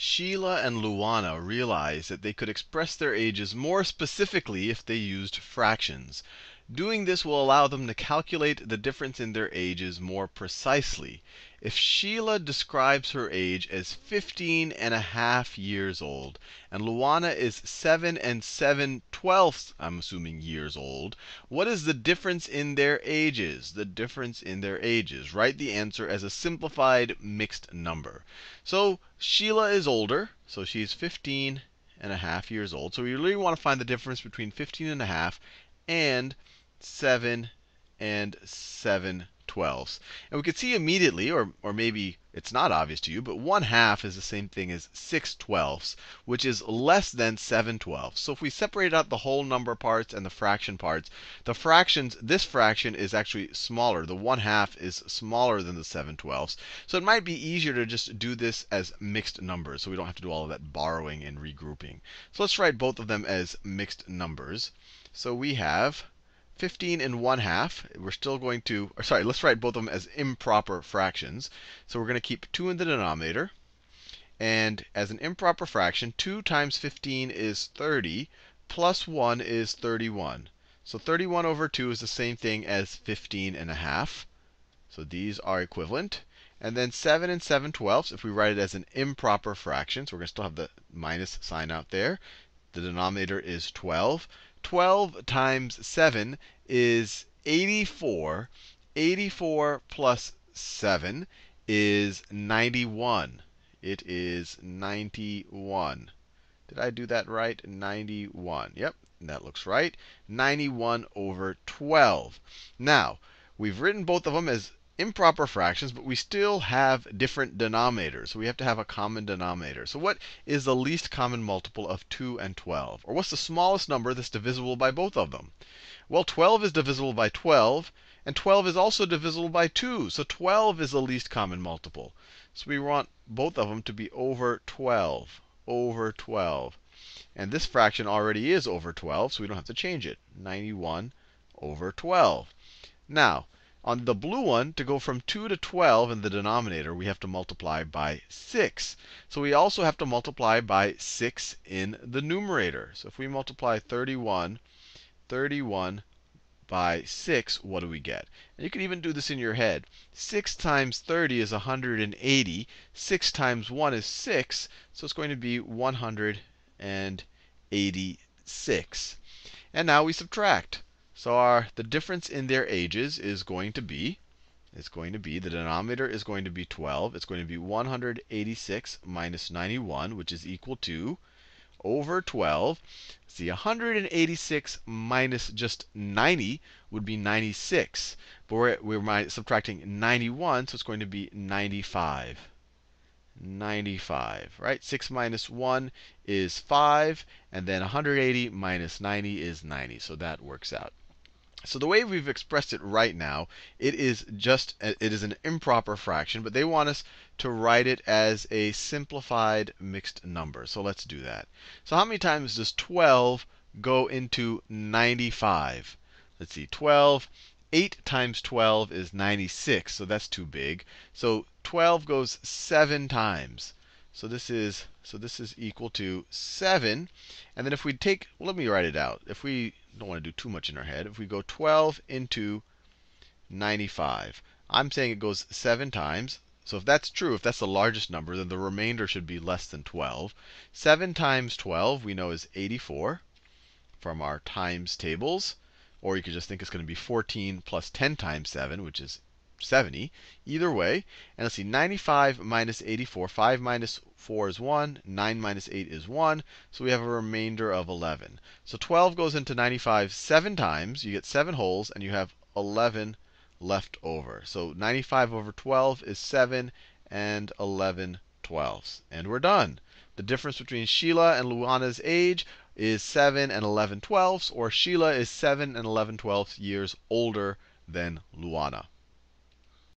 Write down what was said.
Sheila and Luana realized that they could express their ages more specifically if they used fractions. Doing this will allow them to calculate the difference in their ages more precisely. If Sheila describes her age as 15 and a half years old, and Luana is 7 and 7 twelfths, I'm assuming, years old, what is the difference in their ages? The difference in their ages. Write the answer as a simplified mixed number. So Sheila is older, so she's 15 and a half years old. So we really want to find the difference between 15 and a half and 7, and 7 twelfths. And we could see immediately, or, or maybe it's not obvious to you, but 1 half is the same thing as 6 twelfths, which is less than 7 twelfths. So if we separate out the whole number parts and the fraction parts, the fractions, this fraction is actually smaller. The 1 half is smaller than the 7 twelfths. So it might be easier to just do this as mixed numbers, so we don't have to do all of that borrowing and regrouping. So let's write both of them as mixed numbers. So we have 15 and 1 half. We're still going to, sorry, let's write both of them as improper fractions. So we're going to keep 2 in the denominator. And as an improper fraction, 2 times 15 is 30, plus 1 is 31. So 31 over 2 is the same thing as 15 and a half. So these are equivalent. And then 7 and 7 twelfths, if we write it as an improper fraction, so we're going to still have the minus sign out there. The denominator is 12. 12 times 7 is 84. 84 plus 7 is 91. It is 91. Did I do that right? 91. Yep, that looks right. 91 over 12. Now, we've written both of them as improper fractions, but we still have different denominators. So we have to have a common denominator. So what is the least common multiple of 2 and 12? Or what's the smallest number that's divisible by both of them? Well, 12 is divisible by 12, and 12 is also divisible by 2. So 12 is the least common multiple. So we want both of them to be over 12, over 12. And this fraction already is over 12, so we don't have to change it. 91 over 12. Now, on the blue one, to go from 2 to 12 in the denominator, we have to multiply by 6. So we also have to multiply by 6 in the numerator. So if we multiply 31, 31 by 6, what do we get? And you can even do this in your head. 6 times 30 is 180. 6 times 1 is 6. So it's going to be 186. And now we subtract. So our the difference in their ages is going to be it's going to be the denominator is going to be 12. It's going to be 186 minus 91, which is equal to over 12. See, 186 minus just 90 would be 96. But we're, we're subtracting 91, so it's going to be 95. 95, right? 6 minus 1 is 5, and then 180 minus 90 is 90. So that works out. So the way we've expressed it right now, it is just it is an improper fraction, but they want us to write it as a simplified mixed number. So let's do that. So how many times does 12 go into 95? Let's see, 12 8 times 12 is 96, so that's too big. So 12 goes 7 times. So this is so this is equal to 7. And then if we take, well, let me write it out. If we don't want to do too much in our head, if we go 12 into 95, I'm saying it goes 7 times. So if that's true, if that's the largest number, then the remainder should be less than 12. 7 times 12 we know is 84 from our times tables. Or you could just think it's going to be 14 plus 10 times 7, which is 70, either way. And let's see, 95 minus 84, 5 minus 4 is 1, 9 minus 8 is 1, so we have a remainder of 11. So 12 goes into 95 seven times, you get seven holes, and you have 11 left over. So 95 over 12 is 7 and 11 twelfths, And we're done. The difference between Sheila and Luana's age is 7 and 11 twelfths, or Sheila is 7 and 11 twelfths years older than Luana.